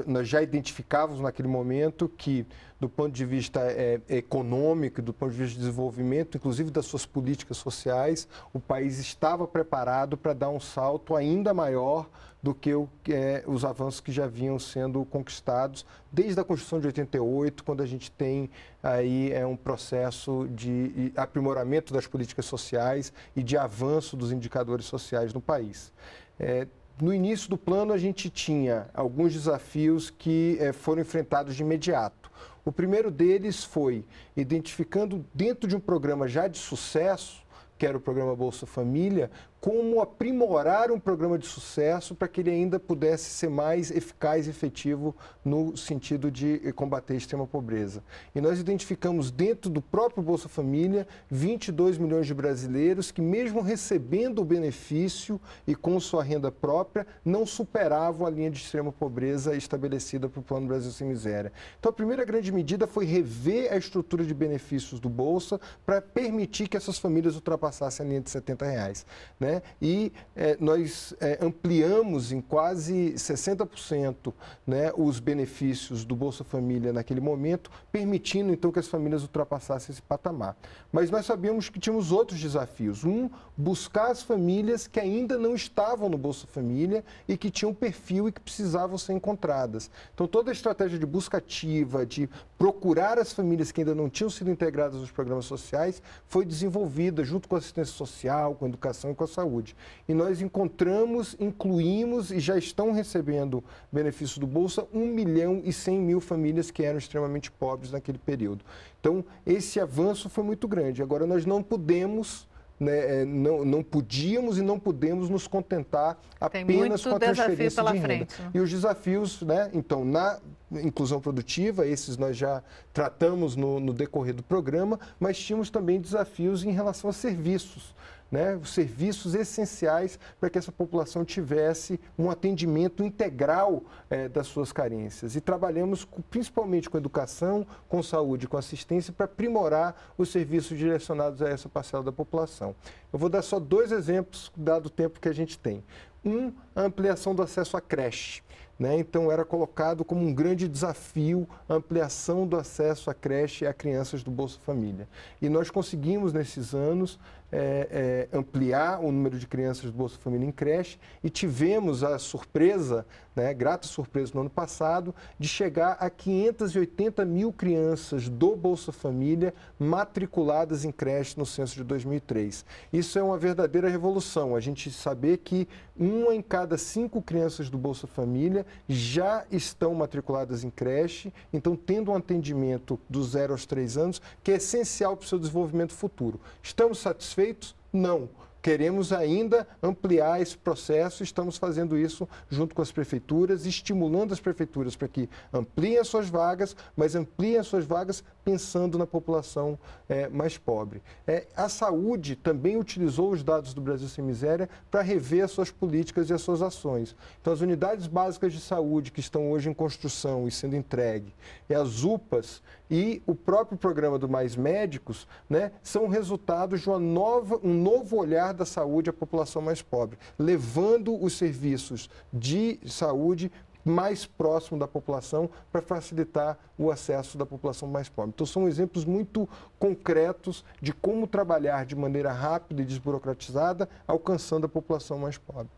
nós já identificávamos naquele momento que, do ponto de vista é, econômico, do ponto de vista de desenvolvimento, inclusive das suas políticas sociais, o país estava preparado para dar um salto ainda maior do que o, é, os avanços que já vinham sendo conquistados desde a Constituição de 88, quando a gente tem aí é, um processo de aprimoramento das políticas sociais e de avanço dos indicadores sociais sociais no país. É, no início do plano, a gente tinha alguns desafios que é, foram enfrentados de imediato. O primeiro deles foi identificando, dentro de um programa já de sucesso, que era o programa Bolsa Família, como aprimorar um programa de sucesso para que ele ainda pudesse ser mais eficaz e efetivo no sentido de eh, combater a extrema pobreza. E nós identificamos dentro do próprio Bolsa Família 22 milhões de brasileiros que, mesmo recebendo o benefício e com sua renda própria, não superavam a linha de extrema pobreza estabelecida para o Plano Brasil Sem Miséria. Então, a primeira grande medida foi rever a estrutura de benefícios do Bolsa para permitir que essas famílias ultrapassassem a linha de R$ 70. Reais, né? e é, nós é, ampliamos em quase 60% né, os benefícios do Bolsa Família naquele momento, permitindo então que as famílias ultrapassassem esse patamar. Mas nós sabíamos que tínhamos outros desafios. Um, buscar as famílias que ainda não estavam no Bolsa Família e que tinham perfil e que precisavam ser encontradas. Então, toda a estratégia de busca ativa, de procurar as famílias que ainda não tinham sido integradas nos programas sociais, foi desenvolvida junto com a assistência social, com a educação e com a saúde. E nós encontramos, incluímos e já estão recebendo benefício do Bolsa 1 milhão e 100 mil famílias que eram extremamente pobres naquele período. Então, esse avanço foi muito grande. Agora, nós não podemos. Né, eh, não, não podíamos e não podemos nos contentar apenas com a transferência de renda. Frente, E os desafios, né, então, na inclusão produtiva, esses nós já tratamos no, no decorrer do programa, mas tínhamos também desafios em relação a serviços né, os serviços essenciais para que essa população tivesse um atendimento integral é, das suas carências. E trabalhamos com, principalmente com educação, com saúde, com assistência, para aprimorar os serviços direcionados a essa parcela da população. Eu vou dar só dois exemplos, dado o tempo que a gente tem. Um, a ampliação do acesso à creche. Né? Então, era colocado como um grande desafio a ampliação do acesso à creche a crianças do Bolsa Família. E nós conseguimos, nesses anos, é, é, ampliar o número de crianças do Bolsa Família em creche e tivemos a surpresa, né, grata surpresa no ano passado, de chegar a 580 mil crianças do Bolsa Família matriculadas em creche no censo de 2003. Isso é uma verdadeira revolução, a gente saber que uma em cada cinco crianças do Bolsa Família já estão matriculadas em creche, então tendo um atendimento do zero aos três anos que é essencial para o seu desenvolvimento futuro. Estamos satisfeitos satisfeitos? Não. Queremos ainda ampliar esse processo, estamos fazendo isso junto com as prefeituras, estimulando as prefeituras para que ampliem as suas vagas, mas ampliem as suas vagas pensando na população é, mais pobre. É, a saúde também utilizou os dados do Brasil Sem Miséria para rever as suas políticas e as suas ações. Então, as unidades básicas de saúde que estão hoje em construção e sendo entregue, e as UPAs e o próprio programa do Mais Médicos, né, são resultados de uma nova, um novo olhar cuidar da saúde à população mais pobre, levando os serviços de saúde mais próximo da população para facilitar o acesso da população mais pobre. Então, são exemplos muito concretos de como trabalhar de maneira rápida e desburocratizada, alcançando a população mais pobre.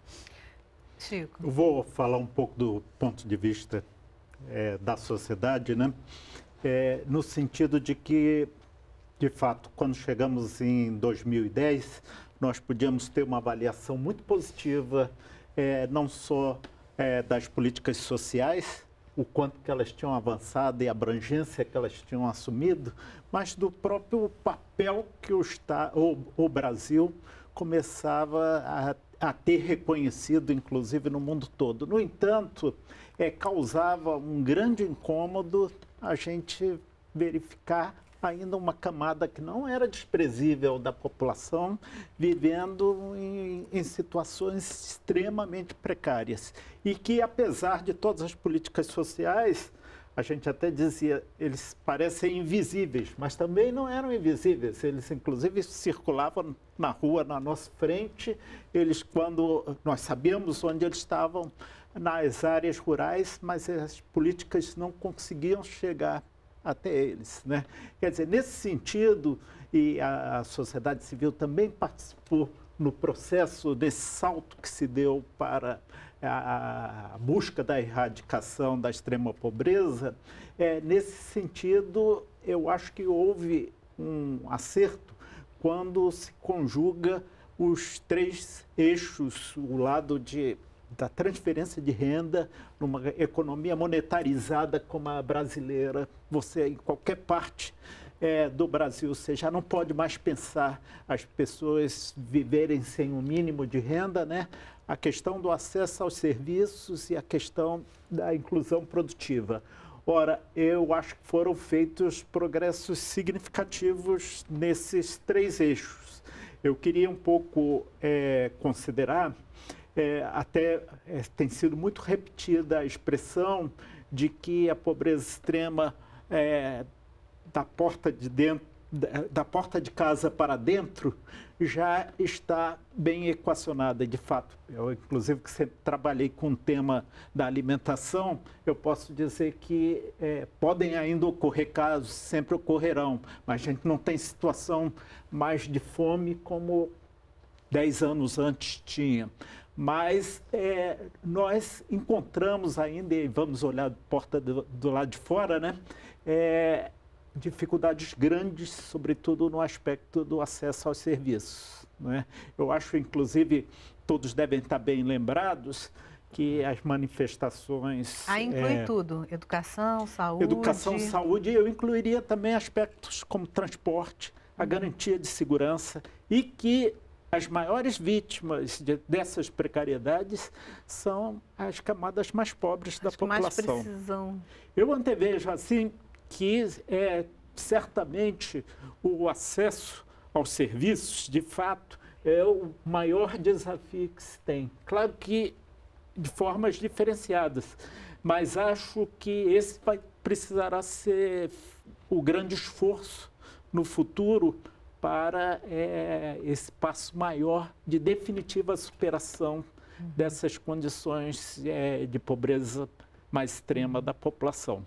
Chico. Eu vou falar um pouco do ponto de vista é, da sociedade, né? É, no sentido de que, de fato, quando chegamos em 2010, nós podíamos ter uma avaliação muito positiva, é, não só é, das políticas sociais, o quanto que elas tinham avançado e a abrangência que elas tinham assumido, mas do próprio papel que o, o, o Brasil começava a a ter reconhecido, inclusive no mundo todo. No entanto, é, causava um grande incômodo a gente verificar ainda uma camada que não era desprezível da população, vivendo em, em situações extremamente precárias. E que, apesar de todas as políticas sociais, a gente até dizia, eles parecem invisíveis, mas também não eram invisíveis. Eles, inclusive, circulavam na rua, na nossa frente. Eles, quando nós sabíamos onde eles estavam, nas áreas rurais, mas as políticas não conseguiam chegar até eles. Né? Quer dizer, nesse sentido, e a, a sociedade civil também participou no processo desse salto que se deu para a, a busca da erradicação da extrema pobreza, é, nesse sentido, eu acho que houve um acerto quando se conjuga os três eixos, o lado de da transferência de renda numa economia monetarizada como a brasileira. Você, em qualquer parte é, do Brasil, você já não pode mais pensar as pessoas viverem sem um mínimo de renda, né? A questão do acesso aos serviços e a questão da inclusão produtiva. Ora, eu acho que foram feitos progressos significativos nesses três eixos. Eu queria um pouco é, considerar é, até é, tem sido muito repetida a expressão de que a pobreza extrema é, da porta de dentro da, da porta de casa para dentro já está bem equacionada de fato. Eu, inclusive, que você trabalhei com o tema da alimentação, eu posso dizer que é, podem ainda ocorrer casos, sempre ocorrerão, mas a gente não tem situação mais de fome como 10 anos antes tinha mas é, nós encontramos ainda, e vamos olhar a porta do, do lado de fora, né? É, dificuldades grandes, sobretudo no aspecto do acesso aos serviços. Né? Eu acho, inclusive, todos devem estar bem lembrados que as manifestações... Aí ah, inclui é, tudo, educação, saúde... Educação, saúde, eu incluiria também aspectos como transporte, a uhum. garantia de segurança e que as maiores vítimas de, dessas precariedades são as camadas mais pobres da população. Mais precisão. Eu antevejo assim que é, certamente o acesso aos serviços, de fato, é o maior desafio que se tem. Claro que de formas diferenciadas, mas acho que esse vai, precisará ser o grande esforço no futuro para é, esse passo maior de definitiva superação dessas condições é, de pobreza mais extrema da população.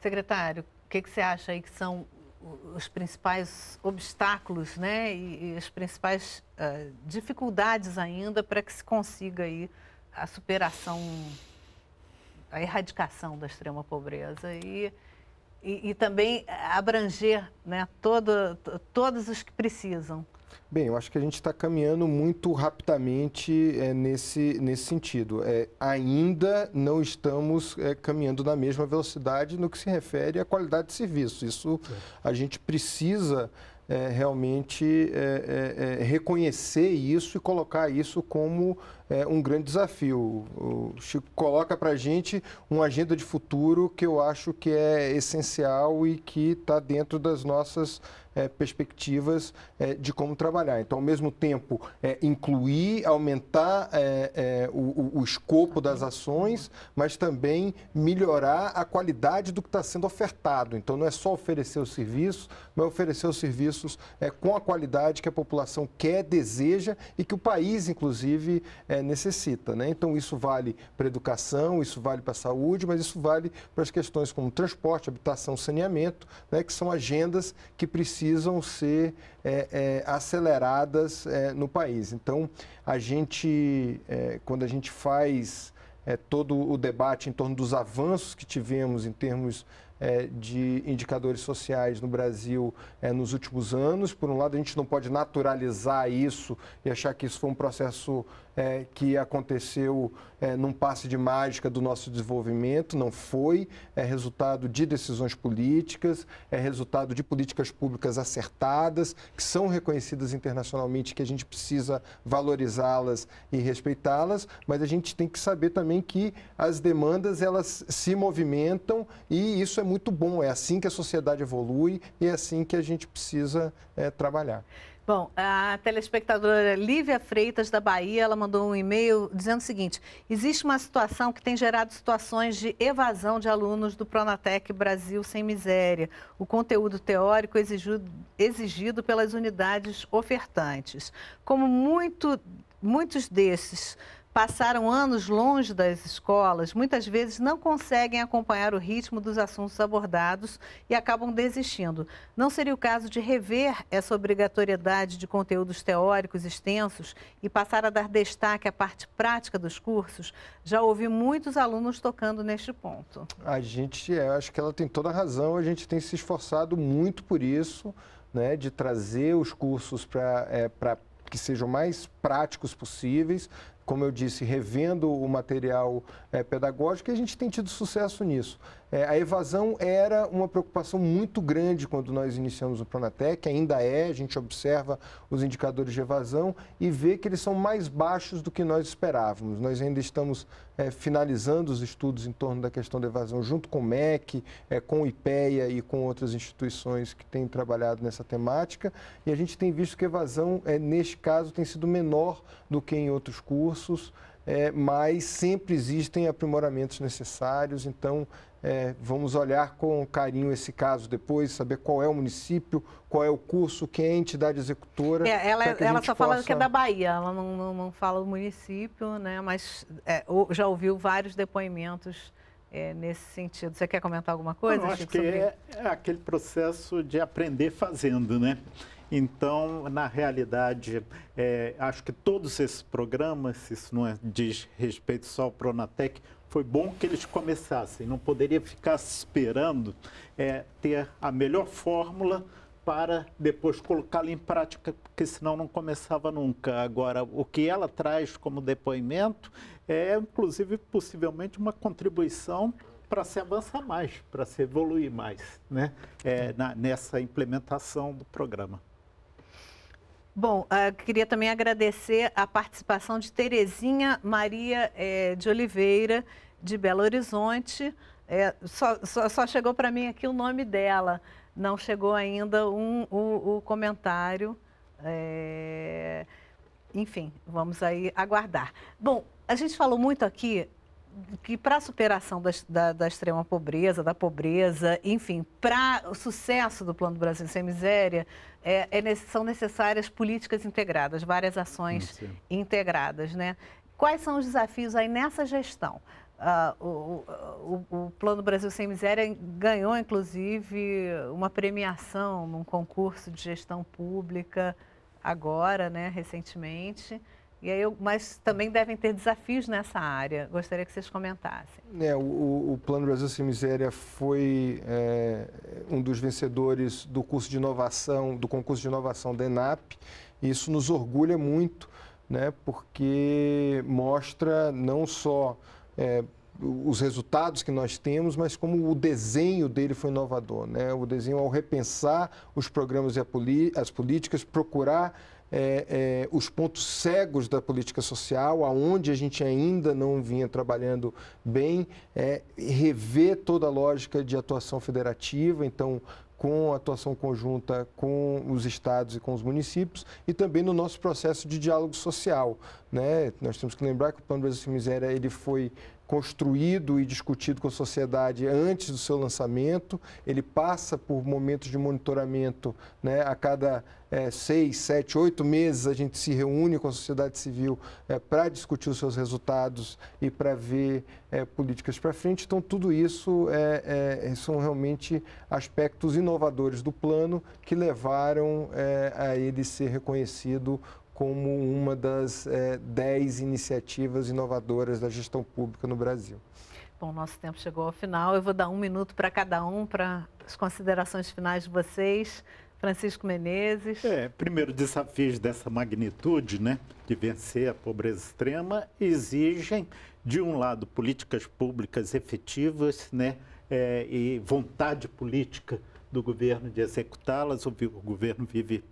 Secretário, o que, que, você acha aí que são os principais obstáculos né, e, e as principais uh, dificuldades ainda para que se consiga aí a superação, a erradicação da extrema pobreza? E e, e também abranger né, todo, todos os que precisam. Bem, eu acho que a gente está caminhando muito rapidamente é, nesse, nesse sentido. É, ainda não estamos é, caminhando na mesma velocidade no que se refere à qualidade de serviço. Isso a gente precisa é, realmente é, é, reconhecer isso e colocar isso como é, um grande desafio. O Chico coloca para a gente uma agenda de futuro que eu acho que é essencial e que está dentro das nossas é, perspectivas é, de como trabalhar. Então, ao mesmo tempo, é, incluir, aumentar é, é, o, o, escopo das ações, mas também melhorar a qualidade do que está sendo ofertado. Então, não é só oferecer os serviços, mas oferecer os serviços é, com a qualidade que a população quer, deseja e que o país, inclusive, eh, necessita. Né? Então, isso vale para educação, isso vale para a saúde, mas isso vale para as questões como transporte, habitação, saneamento, né? que são agendas que precisam ser é, é, aceleradas no país. Então, a gente, quando a gente faz todo o debate em torno dos avanços que tivemos em termos de indicadores sociais no Brasil nos últimos anos. Por um lado, a gente não pode naturalizar isso e achar que isso foi um processo é, que aconteceu é, num passe de mágica do nosso desenvolvimento, não foi. É resultado de decisões políticas, é resultado de políticas públicas acertadas, que são reconhecidas internacionalmente, que a gente precisa valorizá-las e respeitá-las, mas a gente tem que saber também que as demandas elas se movimentam e isso é muito bom. É assim que a sociedade evolui e é assim que a gente precisa é, trabalhar. Bom, a telespectadora Lívia Freitas, da Bahia, ela mandou um e-mail dizendo o seguinte: existe uma situação que tem gerado situações de evasão de alunos do Pronatec Brasil Sem Miséria, o conteúdo teórico exigido, exigido pelas unidades ofertantes. Como muito, muitos desses passaram anos longe das escolas muitas vezes não conseguem acompanhar o ritmo dos assuntos abordados e acabam desistindo. Não seria o caso de rever essa obrigatoriedade de conteúdos teóricos extensos e passar a dar destaque à parte prática dos cursos? Já ouvi muitos alunos tocando neste ponto. A gente, é, acho que ela tem toda a razão, a gente tem se esforçado muito por isso. Né, de trazer os cursos para é, que sejam mais práticos possíveis como eu disse, revendo o material é, pedagógica e a gente tem tido sucesso nisso. É, a evasão era uma preocupação muito grande quando nós iniciamos o Pronatec, ainda é, a gente observa os indicadores de evasão e vê que eles são mais baixos do que nós esperávamos. Nós ainda estamos é, finalizando os estudos em torno da questão da evasão junto com o MEC, é, com o IPEA e com outras instituições que têm trabalhado nessa temática e a gente tem visto que a evasão, é, neste caso, tem sido menor do que em outros cursos é, mas sempre existem aprimoramentos necessários, então é, vamos olhar com carinho esse caso depois, saber qual é o município, qual é o curso, quem é a entidade executora. É, ela é, ela só possa... fala que é da Bahia, ela não, não, não fala o município, né? mas é, já ouviu vários depoimentos é, nesse sentido. Você quer comentar alguma coisa? Não, acho Chico, que é, é, aquele processo de aprender fazendo, né? Então, na realidade, é, acho que todos esses programas, isso não é, diz respeito só ao Pronatec, foi bom que eles começassem. Não poderia ficar esperando é, ter a melhor fórmula para depois colocá-la em prática, porque senão não começava nunca. Agora, o que ela traz como depoimento é, inclusive, possivelmente uma contribuição para se avançar mais, para se evoluir mais né? É, na, nessa implementação do programa. Bom, ah, queria também agradecer a participação de Terezinha Maria eh, de Oliveira, de Belo Horizonte. É, só, só, só, chegou para mim aqui o nome dela, não chegou ainda um, o, comentário. É... Enfim, vamos aí aguardar. Bom, a gente falou muito aqui que para a superação da, da, da, extrema pobreza, da pobreza, enfim, para o sucesso do Plano do Brasil Sem Miséria, é, é, são necessárias políticas integradas, várias ações Sim. integradas. Né? Quais são os desafios aí nessa gestão? Ah, o, o, o, Plano Brasil Sem Miséria ganhou, inclusive, uma premiação num concurso de gestão pública agora, né, recentemente. E aí eu, mas também devem ter desafios nessa área. Gostaria que vocês comentassem. É, o, o Plano Brasil Sem Miséria foi é, um dos vencedores do curso de inovação, do concurso de inovação da ENAP. E isso nos orgulha muito, né, porque mostra não só é, os resultados que nós temos, mas como o desenho dele foi inovador. Né? O desenho ao repensar os programas e as políticas, procurar é, é, os pontos cegos da política social, aonde a gente ainda não vinha trabalhando bem, é, rever toda a lógica de atuação federativa, então com a atuação conjunta com os estados e com os municípios e também no nosso processo de diálogo social. Né? Nós temos que lembrar que o Plano Brasil Sem Miséria ele foi construído e discutido com a sociedade antes do seu lançamento, ele passa por momentos de monitoramento né, a cada é, seis, sete, oito meses a gente se reúne com a sociedade civil é, para discutir os seus resultados e para ver é, políticas para frente. Então, tudo isso é, é, são realmente aspectos inovadores do plano que levaram é, a ele ser reconhecido como uma das é, dez iniciativas inovadoras da gestão pública no Brasil. Bom, nosso tempo chegou ao final. Eu vou dar um minuto para cada um, para as considerações finais de vocês. Francisco Menezes. É, primeiro, desafios dessa magnitude, né, de vencer a pobreza extrema, exigem, de um lado, políticas públicas efetivas, né, é, e vontade política do governo de executá-las. O governo vive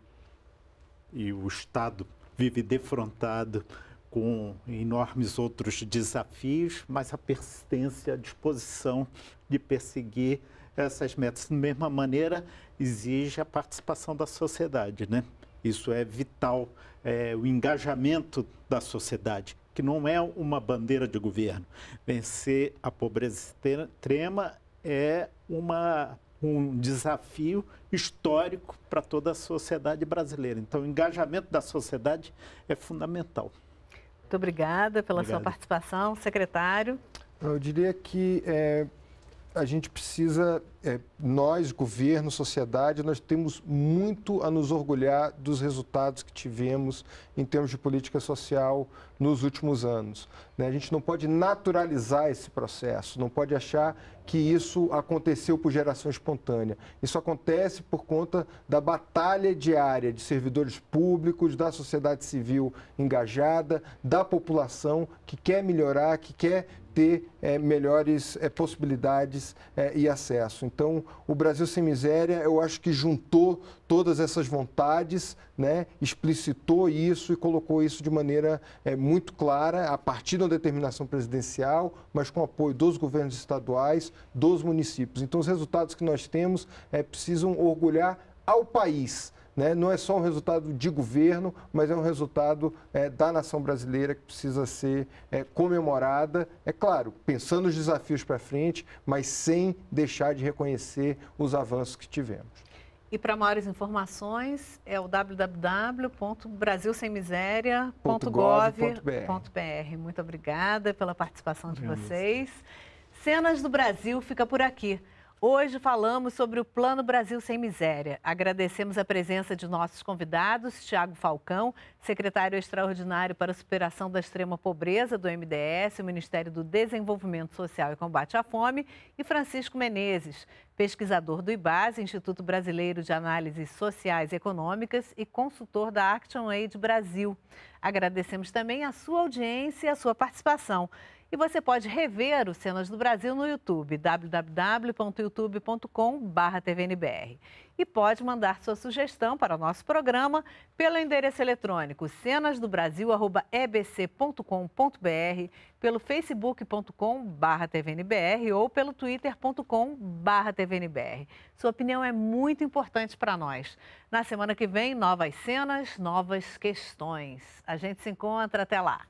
e o Estado vive defrontado com enormes outros desafios, mas a persistência, a disposição de perseguir essas metas. Da mesma maneira, exige a participação da sociedade, né? Isso é vital, é, o engajamento da sociedade, que não é uma bandeira de governo. Vencer a pobreza extrema é uma um desafio histórico para toda a sociedade brasileira. Então, o engajamento da sociedade é fundamental. Muito obrigada pela Obrigado. sua participação, secretário. Eu diria que é, a gente precisa, é, nós, governo, sociedade, nós temos muito a nos orgulhar dos resultados que tivemos em termos de política social nos últimos anos. Né? A gente não pode naturalizar esse processo, não pode achar que isso aconteceu por geração espontânea. Isso acontece por conta da batalha diária de servidores públicos, da sociedade civil engajada, da população que quer melhorar, que quer ter é, melhores é, possibilidades é, e acesso. Então, o Brasil Sem Miséria, eu acho que juntou todas essas vontades, né, explicitou isso e colocou isso de maneira muito clara, a partir de uma determinação presidencial, mas com apoio dos governos estaduais, dos municípios. Então, os resultados que nós temos precisam orgulhar ao país né, não é só um resultado de governo, mas é um resultado é, da nação brasileira que precisa ser é, comemorada, é claro, pensando os desafios para frente, mas sem deixar de reconhecer os avanços que tivemos. E para maiores informações é o www.brasilsemiséria.gov.br. Muito obrigada pela participação de vocês. Cenas do Brasil fica por aqui. Hoje falamos sobre o Plano Brasil Sem Miséria. Agradecemos a presença de nossos convidados, Tiago Falcão, secretário extraordinário para a superação da extrema pobreza do MDS, o Ministério do Desenvolvimento Social e Combate à Fome, e Francisco Menezes, pesquisador do IBAS, Instituto Brasileiro de Análises Sociais e Econômicas e consultor da Action Aid Brasil. Agradecemos também a sua audiência e a sua participação. E você pode rever os Cenas do Brasil no YouTube, www.youtube.com.br e pode mandar sua sugestão para o nosso programa pelo endereço eletrônico cenasdobrasil.ebc.com.br, pelo facebook.com.br tvnbr ou pelo twitter.com.br tvnbr. Sua opinião é muito importante para nós. Na semana que vem, novas cenas, novas questões. A gente se encontra até lá.